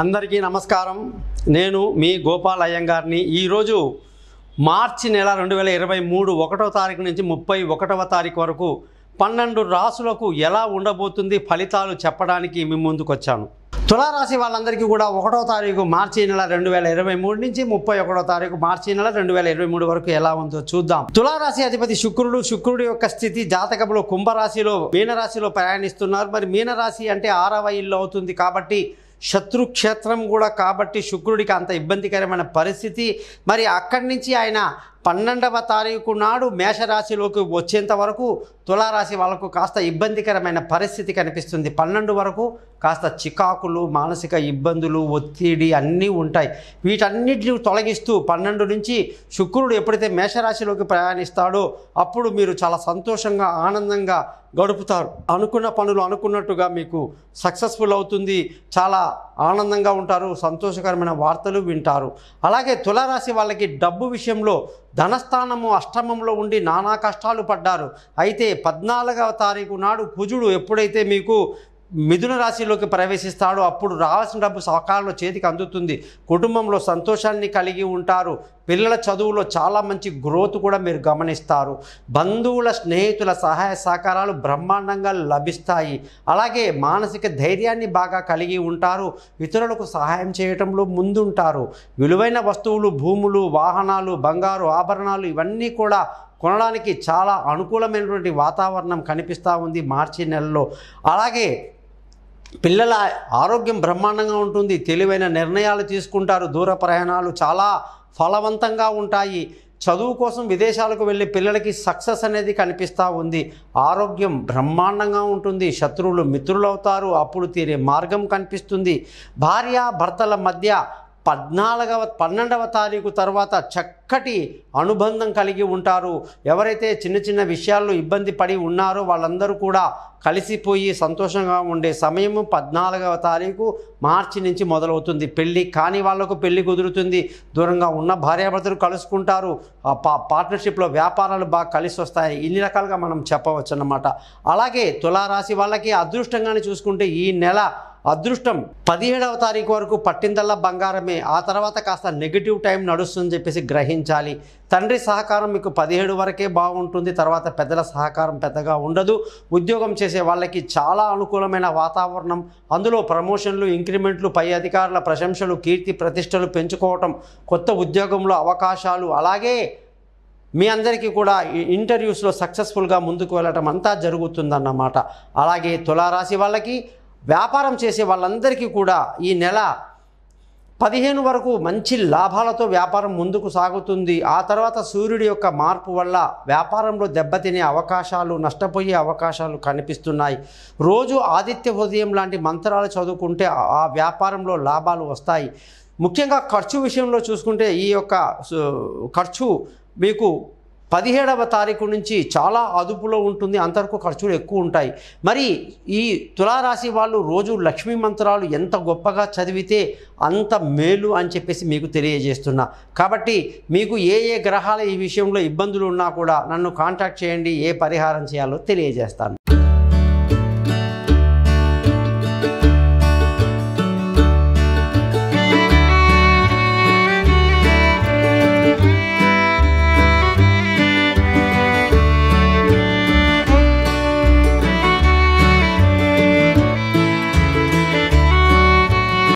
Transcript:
అందరికీ నమస్కారం నేను మీ గోపాల్ అయ్యంగారిని ఈరోజు మార్చి నెల రెండు వేల ఇరవై మూడు ఒకటో తారీఖు నుంచి ముప్పై ఒకటవ తారీఖు వరకు పన్నెండు రాసులకు ఎలా ఉండబోతుంది ఫలితాలు చెప్పడానికి మీ ముందుకు వచ్చాను తులారాశి వాళ్ళందరికీ కూడా ఒకటో తారీఖు మార్చి నెల రెండు వేల ఇరవై మూడు నుంచి ముప్పై ఒకటో తారీఖు మార్చి నెల రెండు వేల ఇరవై మూడు వరకు ఎలా ఉందో చూద్దాం తులారాశి అధిపతి శుక్రుడు శుక్రుడి యొక్క స్థితి జాతకంలో కుంభరాశిలో మీనరాశిలో ప్రయాణిస్తున్నారు మరి మీనరాశి అంటే ఆరవ ఇల్లు అవుతుంది కాబట్టి శత్రుక్షేత్రం కూడా కాబట్టి శుక్రుడికి అంత ఇబ్బందికరమైన పరిస్థితి మరి అక్కడి నుంచి ఆయన పన్నెండవ తారీఖు నాడు మేషరాశిలోకి వచ్చేంత వరకు తులారాశి వాళ్ళకు కాస్త ఇబ్బందికరమైన పరిస్థితి కనిపిస్తుంది పన్నెండు వరకు కాస్త చికాకులు మానసిక ఇబ్బందులు ఒత్తిడి అన్నీ ఉంటాయి వీటన్నిటిని తొలగిస్తూ పన్నెండు నుంచి శుక్రుడు ఎప్పుడైతే మేషరాశిలోకి ప్రయాణిస్తాడో అప్పుడు మీరు చాలా సంతోషంగా ఆనందంగా గడుపుతారు అనుకున్న పనులు అనుకున్నట్టుగా మీకు సక్సెస్ఫుల్ అవుతుంది చాలా ఆనందంగా ఉంటారు సంతోషకరమైన వార్తలు వింటారు అలాగే తులారాశి వాళ్ళకి డబ్బు విషయంలో ధనస్థానము అష్టమంలో ఉండి నానా కష్టాలు పడ్డారు అయితే పద్నాలుగవ తారీఖు నాడు కుజుడు ఎప్పుడైతే మీకు మిథున రాశిలోకి ప్రవేశిస్తాడు అప్పుడు రావాల్సిన డబ్బు సకాలంలో చేతికి అందుతుంది కుటుంబంలో సంతోషాన్ని కలిగి ఉంటారు పిల్లల చదువులో చాలా మంచి గ్రోత్ కూడా మీరు గమనిస్తారు బంధువుల స్నేహితుల సహాయ సహకారాలు బ్రహ్మాండంగా లభిస్తాయి అలాగే మానసిక ధైర్యాన్ని బాగా కలిగి ఉంటారు ఇతరులకు సహాయం చేయటంలో ముందుంటారు విలువైన వస్తువులు భూములు వాహనాలు బంగారు ఆభరణాలు ఇవన్నీ కూడా కొనడానికి చాలా అనుకూలమైనటువంటి వాతావరణం కనిపిస్తూ ఉంది మార్చి నెలలో అలాగే పిల్లల ఆరోగ్యం బ్రహ్మాండంగా ఉంటుంది తెలివైన నిర్ణయాలు తీసుకుంటారు దూర ప్రయాణాలు చాలా ఫలవంతంగా ఉంటాయి చదువు కోసం విదేశాలకు వెళ్ళే పిల్లలకి సక్సెస్ అనేది కనిపిస్తూ ఉంది ఆరోగ్యం బ్రహ్మాండంగా ఉంటుంది శత్రువులు మిత్రులవుతారు అప్పుడు తీరే మార్గం కనిపిస్తుంది భార్య భర్తల మధ్య పద్నాలుగవ పన్నెండవ తారీఖు తర్వాత చక్కటి అనుబంధం కలిగి ఉంటారు ఎవరైతే చిన్న చిన్న విషయాల్లో ఇబ్బంది పడి ఉన్నారో వాళ్ళందరూ కూడా కలిసిపోయి సంతోషంగా ఉండే సమయము పద్నాలుగవ తారీఖు మార్చి నుంచి మొదలవుతుంది పెళ్ళి కాని వాళ్లకు పెళ్ళి కుదురుతుంది దూరంగా ఉన్న భార్యాభర్తలు కలుసుకుంటారు పా పార్ట్నర్షిప్లో వ్యాపారాలు బాగా కలిసి వస్తాయి ఇన్ని రకాలుగా మనం చెప్పవచ్చు అన్నమాట అలాగే తులారాశి వాళ్ళకి అదృష్టంగానే చూసుకుంటే ఈ నెల అదృష్టం పదిహేడవ తారీఖు వరకు పట్టిందల్లా బంగారమే ఆ తర్వాత కాస్త నెగిటివ్ టైం నడుస్తుందని చెప్పేసి గ్రహించాలి తండ్రి సహకారం మీకు పదిహేడు వరకే బాగుంటుంది తర్వాత పెద్దల సహకారం పెద్దగా ఉండదు ఉద్యోగం చేసే వాళ్ళకి చాలా అనుకూలమైన వాతావరణం అందులో ప్రమోషన్లు ఇంక్రిమెంట్లు పై అధికారుల ప్రశంసలు కీర్తి ప్రతిష్టలు పెంచుకోవటం కొత్త ఉద్యోగంలో అవకాశాలు అలాగే మీ అందరికీ కూడా ఇంటర్వ్యూస్లో సక్సెస్ఫుల్గా ముందుకు వెళ్ళటం అంతా జరుగుతుందన్నమాట అలాగే తులారాశి వాళ్ళకి వ్యాపారం చేసే వాళ్ళందరికీ కూడా ఈ నెల పదిహేను వరకు మంచి లాభాలతో వ్యాపారం ముందుకు సాగుతుంది ఆ తర్వాత సూర్యుడి యొక్క మార్పు వల్ల వ్యాపారంలో దెబ్బతినే అవకాశాలు నష్టపోయే అవకాశాలు కనిపిస్తున్నాయి రోజు ఆదిత్య హృదయం లాంటి మంత్రాలు చదువుకుంటే ఆ వ్యాపారంలో లాభాలు వస్తాయి ముఖ్యంగా ఖర్చు విషయంలో చూసుకుంటే ఈ యొక్క ఖర్చు మీకు పదిహేడవ తారీఖు నుంచి చాలా అదుపులో ఉంటుంది అంతవరకు ఖర్చులు ఎక్కువ ఉంటాయి మరి ఈ తులారాశి వాళ్ళు రోజు లక్ష్మీ మంత్రాలు ఎంత గొప్పగా చదివితే అంత మేలు అని చెప్పేసి మీకు తెలియజేస్తున్నా కాబట్టి మీకు ఏ ఏ గ్రహాల ఈ విషయంలో ఇబ్బందులు ఉన్నా కూడా నన్ను కాంటాక్ట్ చేయండి ఏ పరిహారం చేయాలో తెలియజేస్తాను